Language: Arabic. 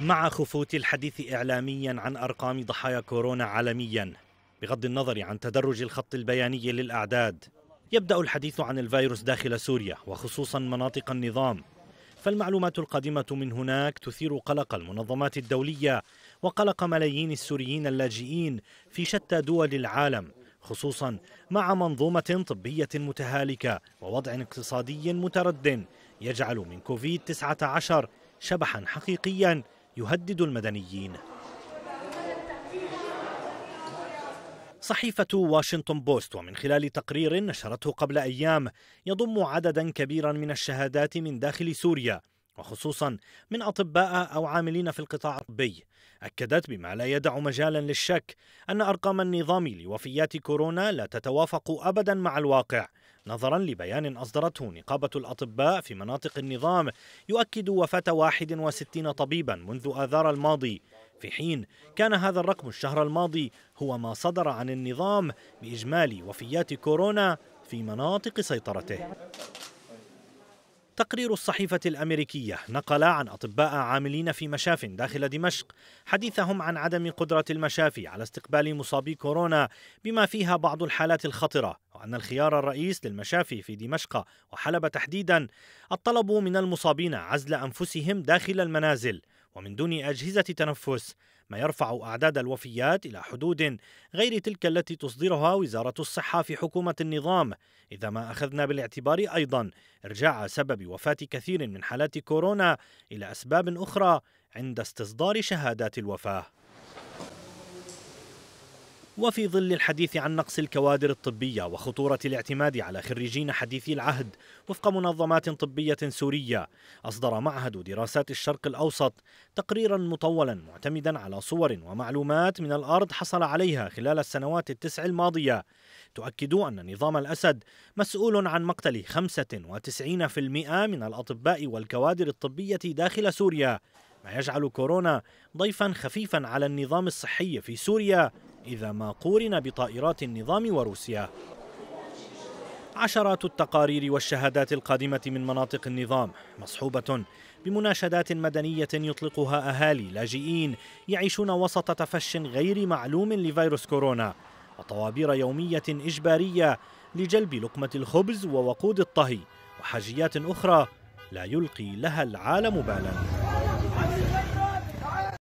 مع خفوت الحديث إعلاميا عن أرقام ضحايا كورونا عالميا بغض النظر عن تدرج الخط البياني للأعداد يبدأ الحديث عن الفيروس داخل سوريا وخصوصا مناطق النظام فالمعلومات القادمة من هناك تثير قلق المنظمات الدولية وقلق ملايين السوريين اللاجئين في شتى دول العالم خصوصا مع منظومة طبية متهالكة ووضع اقتصادي متردد يجعل من كوفيد 19 شبحا حقيقيا يهدد المدنيين صحيفة واشنطن بوست ومن خلال تقرير نشرته قبل أيام يضم عددا كبيرا من الشهادات من داخل سوريا وخصوصا من أطباء أو عاملين في القطاع الطبي أكدت بما لا يدع مجالا للشك أن أرقام النظام لوفيات كورونا لا تتوافق أبدا مع الواقع نظرا لبيان أصدرته نقابة الأطباء في مناطق النظام يؤكد وفاة 61 طبيبا منذ آذار الماضي في حين كان هذا الرقم الشهر الماضي هو ما صدر عن النظام بإجمالي وفيات كورونا في مناطق سيطرته تقرير الصحيفة الأمريكية نقل عن أطباء عاملين في مشاف داخل دمشق حديثهم عن عدم قدرة المشافي على استقبال مصابي كورونا بما فيها بعض الحالات الخطرة وأن الخيار الرئيس للمشافي في دمشق وحلب تحديدا الطلب من المصابين عزل أنفسهم داخل المنازل ومن دون أجهزة تنفس ما يرفع أعداد الوفيات إلى حدود غير تلك التي تصدرها وزارة الصحة في حكومة النظام إذا ما أخذنا بالاعتبار أيضا إرجاع سبب وفاة كثير من حالات كورونا إلى أسباب أخرى عند استصدار شهادات الوفاة وفي ظل الحديث عن نقص الكوادر الطبية وخطورة الاعتماد على خريجين حديثي العهد وفق منظمات طبية سورية أصدر معهد دراسات الشرق الأوسط تقريرا مطولا معتمدا على صور ومعلومات من الأرض حصل عليها خلال السنوات التسع الماضية تؤكد أن نظام الأسد مسؤول عن مقتل 95% من الأطباء والكوادر الطبية داخل سوريا ما يجعل كورونا ضيفا خفيفا على النظام الصحي في سوريا إذا ما قورن بطائرات النظام وروسيا عشرات التقارير والشهادات القادمة من مناطق النظام مصحوبة بمناشدات مدنية يطلقها أهالي لاجئين يعيشون وسط تفش غير معلوم لفيروس كورونا وطوابير يومية إجبارية لجلب لقمة الخبز ووقود الطهي وحاجيات أخرى لا يلقي لها العالم بالاً